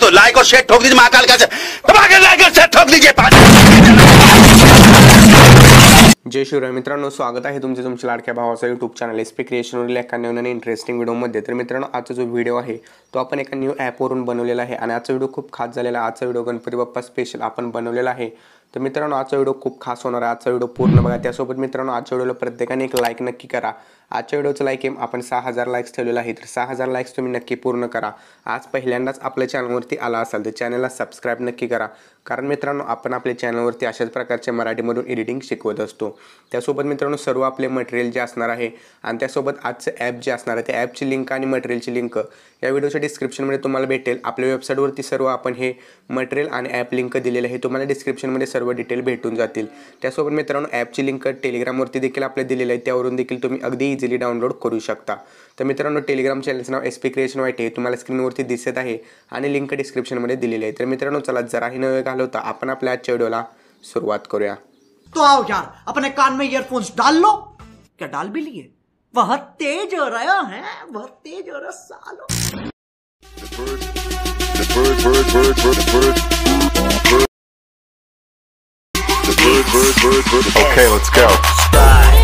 तो लाइक और शेयर ठोक दीजिए महाकाल का लाइक और शेयर ठोक दीजिए जय राम मित्रांनो स्वागत आहे तुमचे तुमच्या लाडक्या भावाचा YouTube channel S P creation आणि आणि इंटरेस्टिंग व्हिडिओमध्ये तर मित्रांनो आजचा जो व्हिडिओ आहे तो आपण एका न्यू ॲपवरून बनवलेला आहे आणि आजचा व्हिडिओ खूप खास झालेला आजचा व्हिडिओ गणपती बाप्पा स्पेशल आपण बनवलेला आहे तर मित्रांनो आजचा व्हिडिओ खूप खास होणार आहे आजचा व्हिडिओ पूर्ण बघा त्यासोबत मित्रांनो आजच्या व्हिडिओला प्रत्येकाने एक लाईक नक्की करा आजच्या व्हिडिओचं लाईक एम आपण सहा हजार लाईक्स ठेवलेला आहे तर सहा हजार लाईक्स तुम्ही नक्की पूर्ण करा आज पहिल्यांदाच आपल्या चॅनलवरती आला असाल तर चॅनलला सबस्क्राईब नक्की करा कारण मित्रांनो आपण आपल्या चॅनलवरती अशाच प्रकारच्या मराठीमधून एडिटिंग शिकवत असतो त्यासोबत मित्रांनो सर्व आपले मटेरियल जे असणार आहे आणि त्यासोबत आजचं ॲप जे असणार आहे त्या ॲपची लिंक आणि मटेरियलची लिंक या व्हिडिओच्या डिस्क्रिप्शनमध्ये तुम्हाला भेटेल आपल्या वेबसाईटवरती सर्व आपण हे मटेरियल आणि ॲप लिंक दिलेलं आहे तुम्हाला डिस्क्रिप्शनमध्ये सर्व सर्व डिटेल भेटून जातील त्यासोबत मित्रांनो ॲपची लिंक टेलिग्रामवरती देखील आपल्या दिलेली आहे त्यावरून देखील तुम्ही अगदी इझिली डाउनलोड करू शकता तर मित्रांनो टेलिग्राम चॅनलचं नाव एस पी क्रिएशन वाईट हे तुम्हाला स्क्रीनवरती दिसत आहे आणि लिंक डिस्क्रिप्शनमध्ये दिलेली आहे तर मित्रांनो चला जराही न घालवता आपण आपल्या आजच्या व्हिडिओला सुरुवात करूया तो आओ यार अपने कान में इयरफोन्स डाल लो क्या डाल भी लिए बहुत तेज हो रहा है बहुत तेज हो रहा सालो Okay, let's go.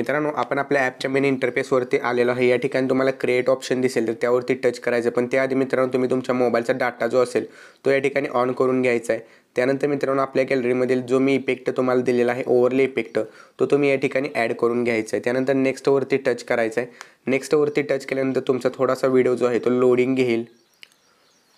मित्रांनो आपण आपल्या ॲपच्या मेन इंटरफेसवरती आलेलो आहे या ठिकाणी तुम्हाला क्रिएट ऑप्शन दिसेल तर त्यावरती टच करायचं पण त्याआधी मित्रांनो तुम्ही तुमच्या मोबाईलचा डाटा जो असेल तो या ठिकाणी ऑन करून घ्यायचा आहे त्यानंतर मित्रांनो आपल्या गॅलरीमधील जो मी इफेक्ट तुम्हाला दिलेला आहे ओव्हरले इफेक्ट तो तुम्ही या ठिकाणी ॲड करून घ्यायचा आहे त्यानंतर नेक्स्टवरती टच करायचा आहे नेक्स्टवरती टच केल्यानंतर तुमचा थोडासा व्हिडिओ जो आहे तो लोडिंग घेईल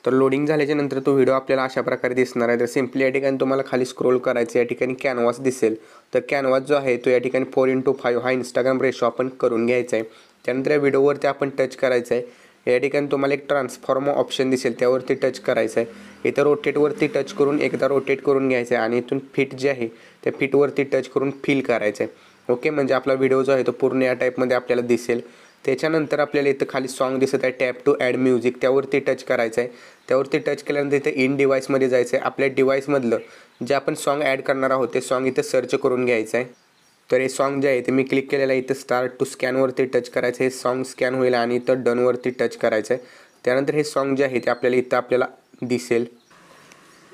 तर लोडिंग झाल्याच्यानंतर तो व्हिडिओ आपल्याला अशा प्रकारे दिसणार आहे तर सिम्पली या ठिकाणी तुम्हाला खाली स्क्रोल करायचं या ठिकाणी कॅनव्हास दिसेल तर कॅनव्हास जो आहे तो या ठिकाणी फोर इंटू फाईव्ह हा इंस्टाग्राम रेशो आपण करून घ्यायचा आहे त्यानंतर या व्हिडिओवरती आपण टच करायचं आहे या ठिकाणी तुम्हाला एक ट्रान्सफॉर्म ऑप्शन दिसेल त्यावरती टच करायचं आहे इथं रोटेटवरती टच करून एकदा रोटेट करून घ्यायचं आहे आणि इथून फिट जे आहे त्या फिटवरती टच करून फील करायचं आहे ओके म्हणजे आपला व्हिडिओ जो आहे तो पूर्ण या टाईपमध्ये आपल्याला दिसेल त्याच्यानंतर आपल्याला इथं खाली सॉन्ग दिसत आहे टॅप टू ॲड म्युझिक त्यावरती टच करायचं आहे त्यावरती टच केल्यानंतर इथं इन डिवाईसमध्ये जायचं आहे आपल्या डिवाईसमधलं जे आपण सॉन्ग ॲड करणार आहोत ते सॉन्ग इथं सर्च करून घ्यायचं आहे तर हे सॉन्ग जे आहे ते मी क्लिक केलेलं आहे इथं स्टार्ट टू स्कॅनवरती टच करायचं हे सॉन्ग स्कॅन होईल आणि इथं डनवरती टच करायचं आहे त्यानंतर हे सॉन्ग जे आहे ते आपल्याला इथं आपल्याला दिसेल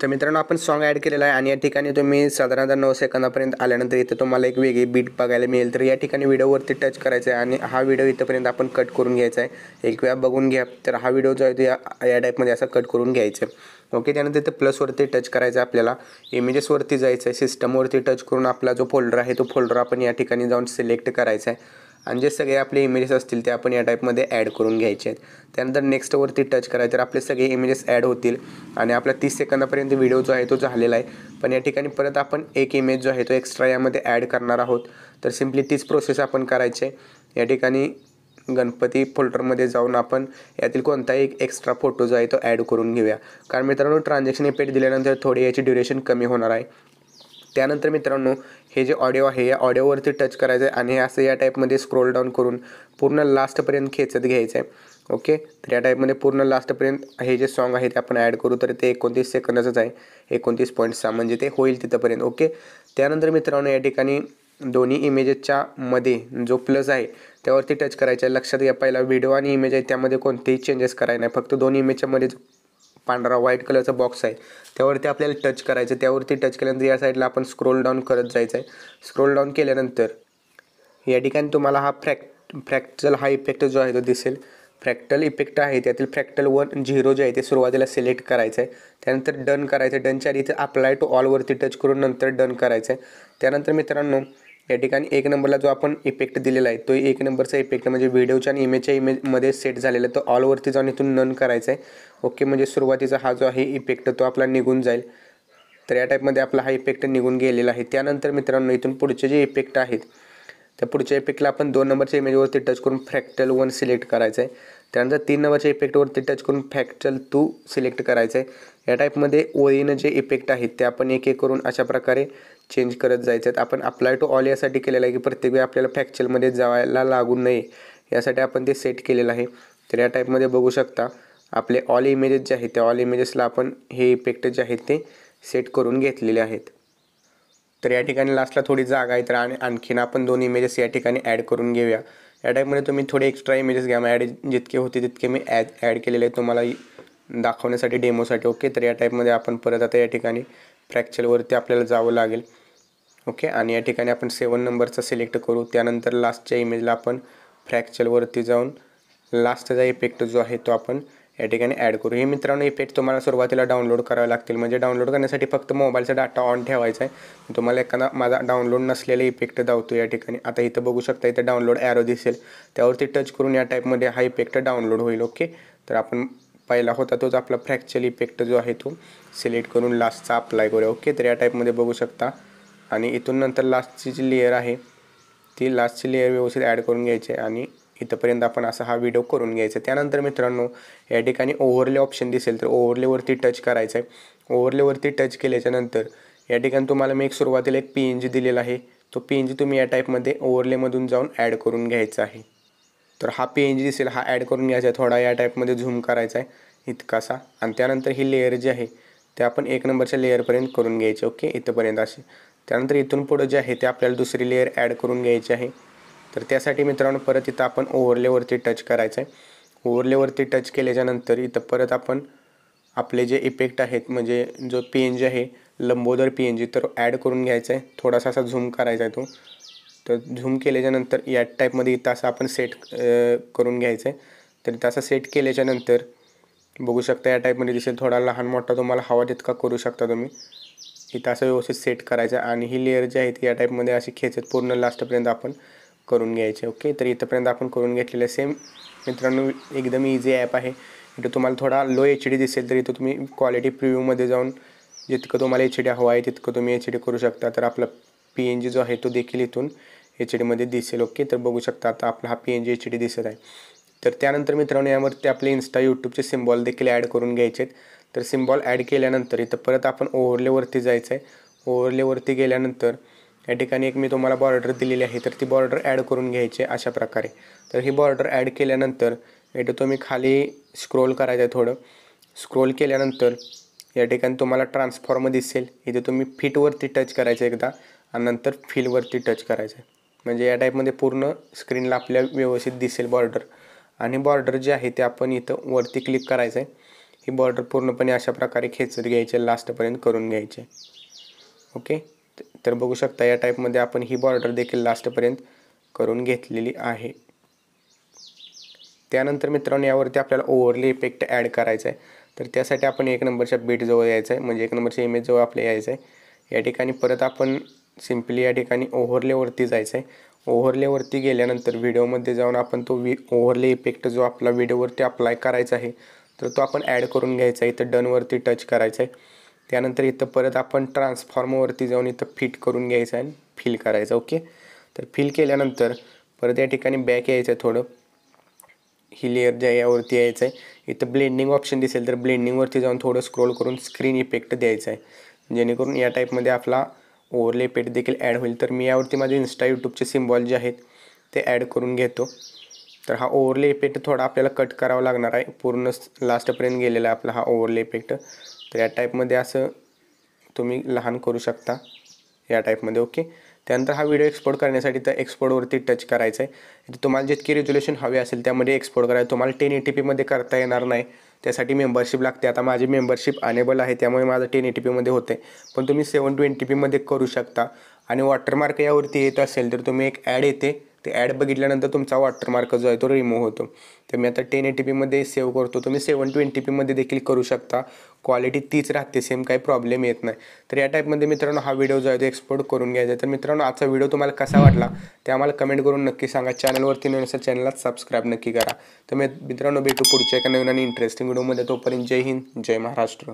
तर मित्रांनो आपण सॉन्ग ॲड केलेलं आहे आणि या ठिकाणी तुम्ही साधारणतः नऊ सेकंदापर्यंत आल्यानंतर इथं तुम्हाला एक वेगळी बीट बघायला मिळेल तर या ठिकाणी व्हिडिओवरती टच करायचं आहे आणि हा व्हिडिओ इथंपर्यंत आपण कट करून घ्यायचा आहे एक वेळा बघून घ्या तर हा व्हिडिओ जो आहे तो या टाईपमध्ये असा कट करून घ्यायचा आहे ओके त्यानंतर इथं प्लसवरती टच करायचं आहे आपल्याला इमेजेसवरती जायचं आहे सिस्टमवरती टच करून आपला जो फोल्डर आहे तो फोल्डर आपण या ठिकाणी जाऊन सिलेक्ट करायचा आहे आणि जे सगळे आपले इमेजेस असतील ते आपण या टाईपमध्ये ॲड करून घ्यायचे आहेत त्यानंतर नेक्स्टवरती टच करायचं तर आपले सगळे इमेजेस ॲड होतील आणि आपला तीस सेकंदापर्यंत व्हिडिओ जो आहे तो झालेला आहे पण या ठिकाणी परत आपण एक इमेज जो आहे तो एक्स्ट्रा यामध्ये ॲड करणार आहोत तर सिम्पली तीच प्रोसेस आपण करायचे या ठिकाणी गणपती फोल्डरमध्ये जाऊन आपण यातील कोणताही एक एक्स्ट्रा फोटो जो आहे तो ॲड करून घेऊया कारण मित्रांनो ट्रान्झॅक्शन हे दिल्यानंतर थोडी याची ड्युरेशन कमी होणार आहे त्यानंतर मित्रांनो हे जे ऑडिओ आहे या ऑडिओवरती टच करायचं आहे आणि असं या टाईपमध्ये स्क्रोल डाऊन करून पूर्ण लास्टपर्यंत खेचत घ्यायचं आहे ओके तर या टाईपमध्ये पूर्ण लास्टपर्यंत हे जे सॉन्ग आहे ते आपण ॲड करू तर ते एकोणतीस सेकंदाचंच आहे एकोणतीस पॉईंट सहा म्हणजे ते होईल तिथंपर्यंत ओके त्यानंतर मित्रांनो या ठिकाणी दोन्ही इमेजेसच्या मध्ये जो प्लस आहे त्यावरती टच करायचं आहे लक्षात घ्या पहिला व्हिडिओ आणि इमेज आहे त्यामध्ये कोणतेही चेंजेस करायचे नाही फक्त दोन्ही इमेजच्यामध्ये मध्ये पांढरा व्हाईट कलरचा बॉक्स आहे त्यावरती आपल्याला टच करायचं त्यावरती टच केल्यानंतर या साईडला आपण स्क्रोल डाऊन करत जायचं आहे स्क्रोल डाऊन केल्यानंतर या ठिकाणी तुम्हाला हा फ्रॅक्ट फ्रॅक्टल हा इफेक्ट जो आहे तो दिसेल फ्रॅक्टल इफेक्ट आहे त्यातील फ्रॅक्टल वन झिरो जे आहे ते सुरुवातीला सिलेक्ट करायचं आहे त्यानंतर डन करायचं आहे डनच्या आधी इथे अप्लाय टू ऑलवरती टच करून नंतर डन करायचं आहे त्यानंतर मित्रांनो या ठिकाणी एक नंबरला जो आपण इफेक्ट दिलेला आहे तो एक नंबरचा इफेक्ट म्हणजे व्हिडिओच्या आणि इमेजच्या इमेजमध्ये सेट झालेला आहे तो ऑलवरती जाऊन इथून नन करायचं आहे ओके म्हणजे सुरुवातीचा हा जो आहे इफेक्ट तो आपला निघून जाईल तर या टाईपमध्ये आपला हा इफेक्ट निघून गेलेला आहे त्यानंतर मित्रांनो इथून पुढचे जे इफेक्ट आहेत त्या पुढच्या इफेक्टला आपण दोन नंबरच्या इमेजवरती टच करून फ्रॅक्टल वन सिलेक्ट करायचं आहे त्यानंतर तीन नंबरच्या इफेक्टवरती टच करून फ्रॅक्टल टू सिलेक्ट करायचं आहे या टाईपमध्ये ओळीनं जे इफेक्ट आहेत ते आपण एक एक करून अशा प्रकारे चेंज करत जायचे आहेत आपण अप्लाय टू ऑल यासाठी केलेलं आहे की प्रत्येक वेळी आपल्याला फॅक्चरमध्ये जायला लागू नये यासाठी आपण ते सेट केलेलं आहे तर या टाईपमध्ये बघू शकता आपले ऑल इमेजेस जे आहेत त्या ऑल इमेजेसला आपण हे इफेक्ट जे आहेत ते सेट करून घेतलेले आहेत तर या ठिकाणी लास्टला थोडी जागा आहे तर आणि आणखीन आपण दोन इमेजेस या ठिकाणी ॲड करून घेऊया या टाईपमध्ये तुम्ही थोडे एक्स्ट्रा इमेजेस घ्या मग ॲड जितके होते तितके मी ॲड ॲड केलेले तुम्हाला दाखवण्यासाठी डेमोसाठी ओके तर या टाईपमध्ये आपण परत आता या ठिकाणी फ्रॅक्चरवरती आपल्याला जावं लागेल ओके आणि या ठिकाणी आपण सेवन नंबरचा सिलेक्ट करू त्यानंतर लास्टच्या इमेजला आपण फ्रॅक्चरवरती जाऊन लास्टचा इफेक्ट जो आहे तो आपण या ठिकाणी ॲड करू हे मित्रांनो इफेक्ट तुम्हाला सुरुवातीला डाउनलोड करावे लागतील म्हणजे डाउनलोड करण्यासाठी फक्त मोबाईलचा डाटा ऑन ठेवायचा आहे तुम्हाला एखादा माझा डाउनलोड नसलेला इफेक्ट धावतो या ठिकाणी आता इथं बघू शकता इथं डाउनलोड ॲरो दिसेल त्यावरती टच करून या टाईपमध्ये हा इफेक्ट डाउनलोड होईल ओके तर आपण पहिला होता तोच आपला फ्रॅक्चर इफेक्ट जो आहे तो सिलेक्ट करून लास्टचा अप्लाय करूया ओके तर या टाईपमध्ये बघू शकता आणि इथून नंतर लास्टची जी लेअर आहे ती लास्टची लेअर व्यवस्थित ॲड करून घ्यायची आहे आणि इथंपर्यंत आपण असा हा व्हिडिओ करून घ्यायचा त्यानंतर मित्रांनो या ठिकाणी ओव्हरले ऑप्शन दिसेल तर ओव्हरलेवरती टच करायचं आहे ओव्हरलेवरती टच केल्याच्यानंतर या ठिकाणी तुम्हाला मी एक सुरुवातीला एक पी एन जी दिलेला आहे तो पी एन जी तुम्ही या टाईपमध्ये ओव्हरलेमधून जाऊन ॲड करून घ्यायचा आहे तर हा पी दिसेल हा ॲड करून घ्यायचा आहे थोडा या टाईपमध्ये झूम करायचा आहे इतकासा आणि त्यानंतर ही लेअर जी आहे ते आपण एक नंबरच्या लेअरपर्यंत करून घ्यायची ओके इथंपर्यंत अशी त्यानंतर इथून पुढं जे आहे ते आपल्याला दुसरी लेअर ॲड करून घ्यायची आहे तर त्यासाठी मित्रांनो परत इथं आपण ओव्हरलेवरती टच करायचं आहे ओव्हरलेवरती टच केल्याच्यानंतर इथं परत आपण आपले जे इफेक्ट आहेत म्हणजे जो पी एन जी आहे लंबोदर पी एन जी तर ॲड करून घ्यायचा आहे थोडासा असा झूम करायचा आहे तो तर झूम केल्याच्यानंतर या टाईपमध्ये इथं असं आपण सेट करून घ्यायचं आहे तर इथं असं सेट केल्याच्यानंतर बघू शकता या टाईपमध्ये दिसेल थोडा लहान मोठा तुम्हाला हवा तितका करू शकता तुम्ही इथं असं व्यवस्थित सेट करायचं आणि ही लेअर जी आहे ती या टाईपमध्ये अशी खेचत पूर्ण लास्टपर्यंत आपण करून घ्यायचे ओके तर इथंपर्यंत आपण करून घेतलेलं सेम मित्रांनो एकदम इझी ॲप आहे इथं तुम्हाला थोडा लो एच डी दिसेल तर इथं तुम्ही क्वालिटी प्रिव्ह्यूमध्ये जाऊन जितकं तुम्हाला एच डी हवं आहे तितकं तुम्ही एच डी करू शकता तर आपला पी एन जी जो आहे तो देखील इथून एच डीमध्ये दिसेल ओके तर बघू शकता आता आपला हा P N G H D दिसत आहे तर त्यानंतर मित्रांनो यावरती आपले इन्स्टा यूट्यूबचे सिम्बॉल देखील ॲड करून घ्यायचे आहेत तर सिम्बॉल ॲड केल्यानंतर इथं परत आपण ओव्हरलेवरती जायचं आहे ओव्हरलेवरती गेल्यानंतर या ठिकाणी एक मी तुम्हाला बॉर्डर दिलेली आहे तर ती बॉर्डर ॲड करून घ्यायची आहे अशा प्रकारे तर ही बॉर्डर ॲड केल्यानंतर इथं तुम्ही खाली स्क्रोल करायचं आहे थोडं स्क्रोल केल्यानंतर या ठिकाणी तुम्हाला ट्रान्सफॉर्म दिसेल इथे तुम्ही फिटवरती टच करायचं एकदा आणि नंतर फिलवरती टच करायचं आहे म्हणजे या टाईपमध्ये पूर्ण स्क्रीनला आपल्या व्यवस्थित दिसेल बॉर्डर आणि बॉर्डर जे आहे ते आपण इथं वरती क्लिक करायचं आहे ही बॉर्डर पूर्णपणे अशा प्रकारे खेचत घ्यायचे लास्टपर्यंत करून घ्यायचे ओके तर बघू शकता या टाईपमध्ये आपण ही बॉर्डर देखील लास्टपर्यंत करून घेतलेली आहे त्यानंतर मित्रांनो यावरती आपल्याला ओव्हरली इफेक्ट ॲड करायचा आहे तर त्यासाठी आपण एक नंबरच्या बीटजवळ यायचं आहे म्हणजे एक नंबरच्या इमेजजवळ आपल्या यायचं आहे या ठिकाणी परत आपण सिम्पली या ठिकाणी ओव्हरलेवरती जायचं आहे ओव्हरलेवरती गेल्यानंतर व्हिडिओमध्ये जाऊन आपण तो वि ओव्हरले इफेक्ट जो आपला व्हिडिओवरती अप्लाय करायचा आहे तर तो आपण ॲड करून घ्यायचा आहे इथं डनवरती टच करायचं आहे त्यानंतर इथं परत आपण ट्रान्सफॉर्मरवरती जाऊन इथं फिट करून घ्यायचं आणि फिल करायचं ओके तर फिल केल्यानंतर परत या ठिकाणी बॅक यायचं आहे थोडं ही लेअर ज्या यावरती यायचं आहे इथं ब्लेंडिंग ऑप्शन दिसेल तर ब्लेंडिंगवरती जाऊन थोडं स्क्रोल करून स्क्रीन इफेक्ट द्यायचा आहे जेणेकरून या टाईपमध्ये आपला ओव्हरले पेट देखील ॲड होईल तर मी यावरती माझे इन्स्टा यूट्यूबचे सिम्बॉल जे आहेत ते ॲड करून घेतो तर हा ओव्हरले इफेक्ट थोडा आपल्याला कट करावा लागणार आहे पूर्ण लास्टपर्यंत गेलेला आहे आपला हा ओव्हरले इफेक्ट तर या टाईपमध्ये असं तुम्ही लहान करू शकता या टाईपमध्ये ओके त्यानंतर हा व्हिडिओ एक्सपोर्ट करण्यासाठी तर एक्सपोर्टवरती टच करायचं आहे तुम्हाला जितकी रेज्युलेशन हवी असेल त्यामध्ये एक्सपोर्ट करायचं तुम्हाला टेन ए टी पीमध्ये करता येणार नाही त्यासाठी मेंबरशिप लागते आता माझी मेंबरशिप अनेबल आहे त्यामुळे माझं टेन ए टी पीमध्ये होते पण तुम्ही सेवन ट्वेंटी पीमध्ये करू शकता आणि वॉटरमार्क यावरती येत असेल तर तुम्ही एक ॲड येते ते ॲड बघितल्यानंतर तुमचा वॉटरमार्क जो आहे तो रिमूव्ह होतो तर मी आता टेन एटी पीमध्ये सेव्ह करतो तुम्ही सेवन ट्वेंटी पीमध्ये देखील करू शकता क्वालिटी तीच राहते सेम काही प्रॉब्लेम येत नाही तर या टाईपमध्ये मित्रांनो हा व्हिडिओ जो आहे तो एक्सपोर्ट करून घ्यायचा आहे तर मित्रांनो आजचा व्हिडिओ तुम्हाला कसा वाटला ते आम्हाला कमेंट करून नक्की सांगा चॅनलवरती नवीन असेल चॅनलला सबस्क्राईब नक्की करा तर मी मित्रांनो भेटू पुढच्या एका नवीन आणि इंटरेस्टिंग व्हिडिओमध्ये तोपर्यंत जय हिंद जय महाराष्ट्र